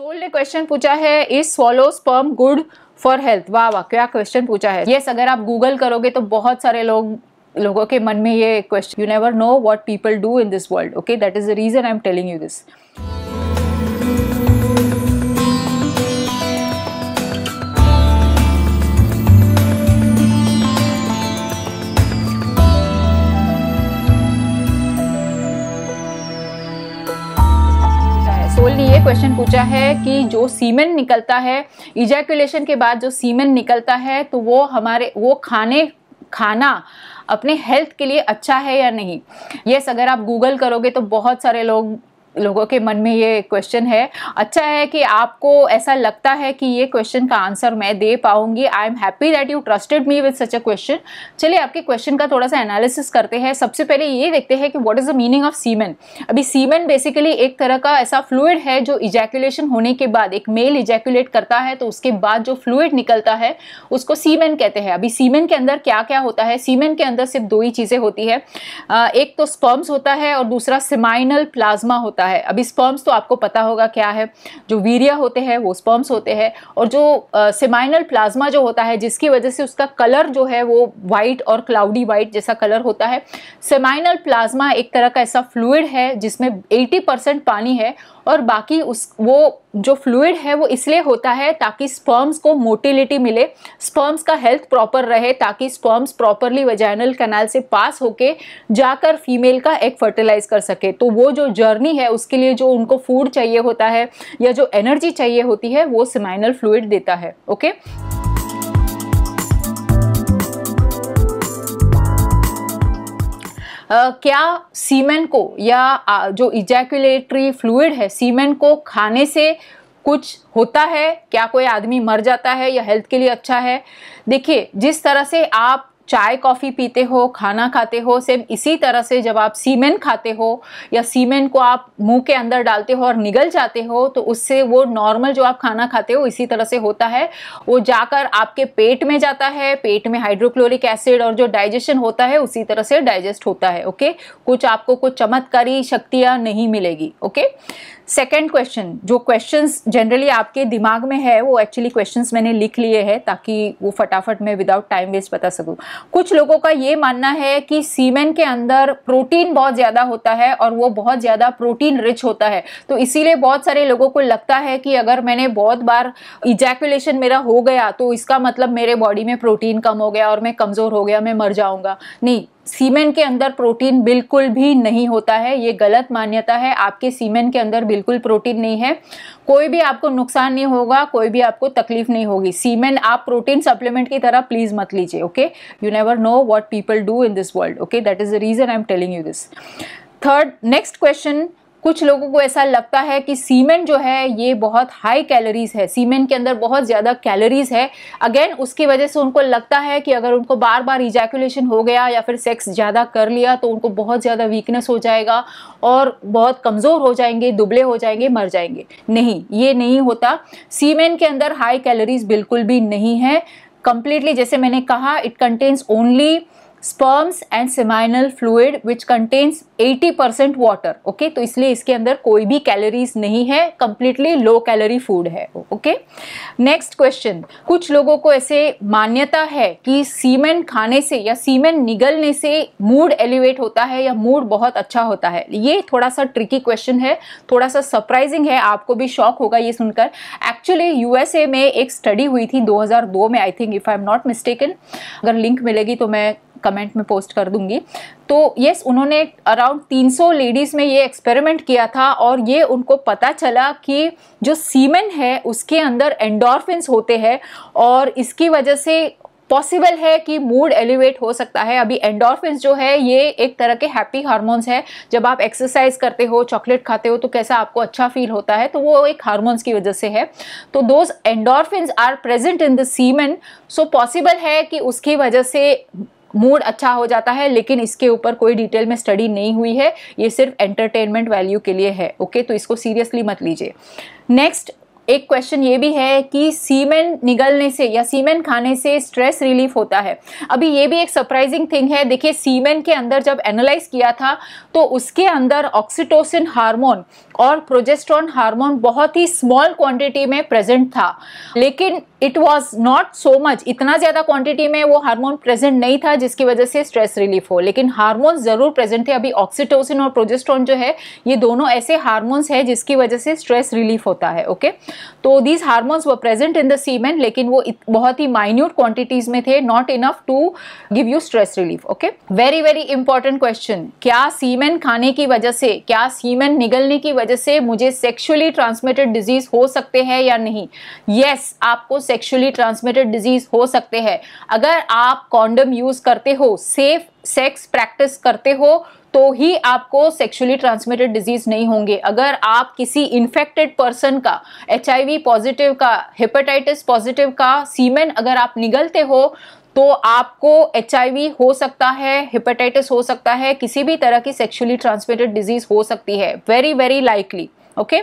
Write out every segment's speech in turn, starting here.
soul ने question पूछा है is solo sperm good for health वाह वाह क्या क्वेश्चन पूछा है यस अगर आप गूगल करोगे तो बहुत सारे लोग लोगों के मन में ये question you never know what people do in this world okay that is the reason I am telling you this सोल ने ये क्वेश्चन पूछा है कि जो सीमेंट निकलता है इजैकुलेशन के बाद जो सीमेंट निकलता है तो वो हमारे वो खाने खाना अपने हेल्थ के लिए अच्छा है या नहीं यस yes, अगर आप गूगल करोगे तो बहुत सारे लोग लोगों के मन में ये क्वेश्चन है अच्छा है कि आपको ऐसा लगता है कि ये क्वेश्चन का आंसर मैं दे पाऊंगी I am happy that you trusted me with such a question चलिए आपके क्वेश्चन का थोड़ा सा एनालिसिस करते हैं सबसे पहले ये देखते हैं कि what is the meaning of semen अभी सीमेन बेसिकली एक तरह का ऐसा फ्लूड है जो इजैक्युलेशन होने के बाद एक मेल इजैक्युलेट करता है तो उसके बाद जो फ्लूड निकलता है उसको सीमेन कहते हैं अभी सीमेन के अंदर क्या क्या होता है सीमेन के अंदर सिर्फ दो ही चीज़ें होती है एक तो स्पर्म्स होता है और दूसरा सिमाइनल प्लाज्मा होता है होता है अभी स्पर्म्स तो आपको पता होगा क्या है जो वीरिया होते हैं वो स्पर्म्स होते हैं और जो सेमाइनल प्लाज्मा जो होता है जिसकी वजह से उसका कलर जो है वो वाइट और क्लाउडी वाइट जैसा कलर होता है सेमाइनल प्लाज्मा एक तरह का ऐसा फ्लूड है जिसमें एटी पानी है और बाकी उस वो जो फ्लूड है वो इसलिए होता है ताकि स्पर्म्स को मोटिलिटी मिले स्पर्म्स का हेल्थ प्रॉपर रहे ताकि स्पर्म्स प्रॉपरली वेजाइनल कैनाल से पास होके जाकर फीमेल का एग फर्टिलाइज कर सके तो वो जो जर्नी है उसके लिए जो उनको फूड चाहिए होता है या जो एनर्जी चाहिए होती है वो सिमाइनल फ्लूड देता है ओके क्या सीमेन को या जो इजैक्यूलेटरी फ्लूड है सीमेन को खाने से कुछ होता है क्या कोई आदमी मर जाता है या हेल्थ के लिए अच्छा है देखिए जिस तरह से आप चाय कॉफ़ी पीते हो खाना खाते हो सेम इसी तरह से जब आप सीमेंट खाते हो या सीमेंट को आप मुंह के अंदर डालते हो और निगल जाते हो तो उससे वो नॉर्मल जो आप खाना खाते हो इसी तरह से होता है वो जाकर आपके पेट में जाता है पेट में हाइड्रोक्लोरिक एसिड और जो डाइजेशन होता है उसी तरह से डाइजेस्ट होता है ओके कुछ आपको कुछ चमत्कारी शक्तियाँ नहीं मिलेगी ओके सेकेंड क्वेश्चन जो क्वेश्चन जनरली आपके दिमाग में है वो एक्चुअली क्वेश्चन मैंने लिख लिए हैं ताकि वो फटाफट मैं विदाउट टाइम वेस्ट बता सकूँ कुछ लोगों का ये मानना है कि सीमेन के अंदर प्रोटीन बहुत ज़्यादा होता है और वो बहुत ज़्यादा प्रोटीन रिच होता है तो इसीलिए बहुत सारे लोगों को लगता है कि अगर मैंने बहुत बार इजैकुलेशन मेरा हो गया तो इसका मतलब मेरे बॉडी में प्रोटीन कम हो गया और मैं कमज़ोर हो गया मैं मर जाऊँगा नहीं सीमेन के अंदर प्रोटीन बिल्कुल भी नहीं होता है ये गलत मान्यता है आपके सीमेन के अंदर बिल्कुल प्रोटीन नहीं है कोई भी आपको नुकसान नहीं होगा कोई भी आपको तकलीफ नहीं होगी सीमेन आप प्रोटीन सप्लीमेंट की तरह प्लीज़ मत लीजिए okay you never know what people do in this world okay that is the reason I am telling you this third next question कुछ लोगों को ऐसा लगता है कि सीमेंट जो है ये बहुत हाई कैलोरीज है सीमेंट के अंदर बहुत ज़्यादा कैलोरीज है अगेन उसकी वजह से उनको लगता है कि अगर उनको बार बार इजैकुलेशन हो गया या फिर सेक्स ज़्यादा कर लिया तो उनको बहुत ज़्यादा वीकनेस हो जाएगा और बहुत कमज़ोर हो जाएंगे दुबले हो जाएंगे मर जाएंगे नहीं ये नहीं होता सीमेंट के अंदर हाई कैलोरीज बिल्कुल भी नहीं है कंप्लीटली जैसे मैंने कहा it contains only sperms and seminal fluid which contains 80 percent water okay तो इसलिए इसके अंदर कोई भी कैलोरीज नहीं है कंप्लीटली लो कैलोरी फूड है ओके नेक्स्ट क्वेश्चन कुछ लोगों को ऐसे मान्यता है कि सीमेन खाने से या सीमेन निगलने से मूड एलिवेट होता है या मूड बहुत अच्छा होता है ये थोड़ा सा ट्रिकी क्वेश्चन है थोड़ा सा सरप्राइजिंग है आपको भी शौक होगा ये सुनकर एक्चुअली यूएसए में एक स्टडी हुई थी 2002 में I think if I am not mistaken अगर लिंक मिलेगी तो मैं कमेंट में पोस्ट कर दूंगी तो यस उन्होंने अराउंड 300 लेडीज़ में ये एक्सपेरिमेंट किया था और ये उनको पता चला कि जो सीमेन है उसके अंदर एंडोरफिन होते हैं और इसकी वजह से पॉसिबल है कि मूड एलिवेट हो सकता है अभी एंडोरफिन जो है ये एक तरह के हैप्पी हारमोन्स है जब आप एक्सरसाइज करते हो चॉकलेट खाते हो तो कैसा आपको अच्छा फील होता है तो वो एक हारमोन्स की वजह से है तो those endorphin are present in the semen so possible है कि उसकी वजह से मूड अच्छा हो जाता है लेकिन इसके ऊपर कोई डिटेल में स्टडी नहीं हुई है ये सिर्फ एंटरटेनमेंट वैल्यू के लिए है ओके तो इसको सीरियसली मत लीजिए नेक्स्ट एक क्वेश्चन ये भी है कि सीमेन निगलने से या सीमेन खाने से स्ट्रेस रिलीफ होता है अभी ये भी एक सरप्राइजिंग थिंग है देखिए सीमेन के अंदर जब एनालाइज किया था तो उसके अंदर ऑक्सीटोसिन हार्मोन और प्रोजेस्ट्रॉन हार्मोन बहुत ही स्मॉल क्वांटिटी में प्रेजेंट था लेकिन it was not so much इतना ज़्यादा क्वांटिटी में वो हार्मोन प्रेजेंट नहीं था जिसकी वजह से स्ट्रेस रिलीफ हो लेकिन हार्मोन ज़रूर प्रेजेंट थे अभी ऑक्सीटोसिन और प्रोजेस्ट्रॉन जो है ये दोनों ऐसे हार्मोन्स हैं जिसकी वजह से स्ट्रेस रिलीफ होता है ओके तो these hormones were present in the semen लेकिन वो बहुत ही माइन्यूट क्वांटिटीज में थे not enough to give you stress relief okay very very important question क्या सीमेन खाने की वजह से क्या सीमेन निगलने की वजह से मुझे सेक्शुअली ट्रांसमिटेड डिजीज हो सकते हैं या नहीं येस yes, आपको सेक्सुअली ट्रांसमिटेड डिजीज हो सकते हैं अगर आप कॉन्डम यूज करते हो सेफ सेक्स प्रैक्टिस करते हो तो ही आपको सेक्सुअली ट्रांसमिटेड डिजीज नहीं होंगे अगर आप किसी इन्फेक्टेड पर्सन का एच पॉजिटिव का हेपेटाइटिस पॉजिटिव का सीमेन अगर आप निगलते हो तो आपको एच हो सकता है हिपेटाइटिस हो सकता है किसी भी तरह की सेक्शुअली ट्रांसमिटेड डिजीज हो सकती है very very likely okay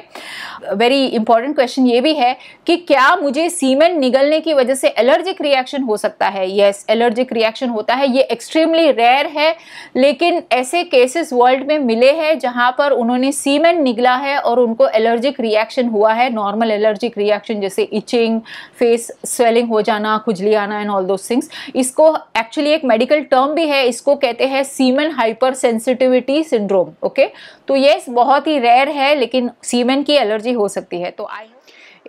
very important question ये भी है कि क्या मुझे सीमेंट निगलने की वजह से एलर्जिक रिएक्शन हो सकता है यस एलर्जिक रिएक्शन होता है ये एक्सट्रीमली रेयर है लेकिन ऐसे केसेस वर्ल्ड में मिले हैं जहां पर उन्होंने सीमेंट निगला है और उनको एलर्जिक रिएक्शन हुआ है नॉर्मल एलर्जिक रिएक्शन जैसे इचिंग फेस स्वेलिंग हो जाना खुजली आना एंड ऑल दोज थिंग्स इसको एक्चुअली एक मेडिकल टर्म भी है इसको कहते हैं semen hyper sensitivity syndrome okay तो ये बहुत ही रेयर है लेकिन सीमन की एलर्जी हो सकती है तो आई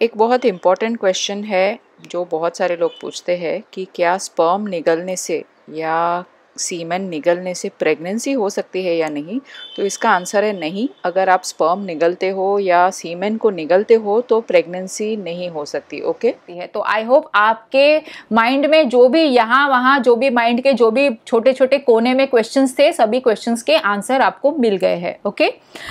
एक बहुत इम्पॉर्टेंट क्वेश्चन है जो बहुत सारे लोग पूछते हैं कि क्या स्पर्म निगलने से या सीमेन निगलने से प्रेगनेंसी हो सकती है या नहीं तो इसका आंसर है नहीं अगर आप स्पर्म निगलते हो या सीमेन को निगलते हो तो प्रेगनेंसी नहीं हो सकती ओके है तो आई होप आपके माइंड में जो भी यहाँ वहाँ जो भी माइंड के जो भी छोटे छोटे कोने में क्वेश्चन थे सभी क्वेश्चन के आंसर आपको मिल गए हैं ओके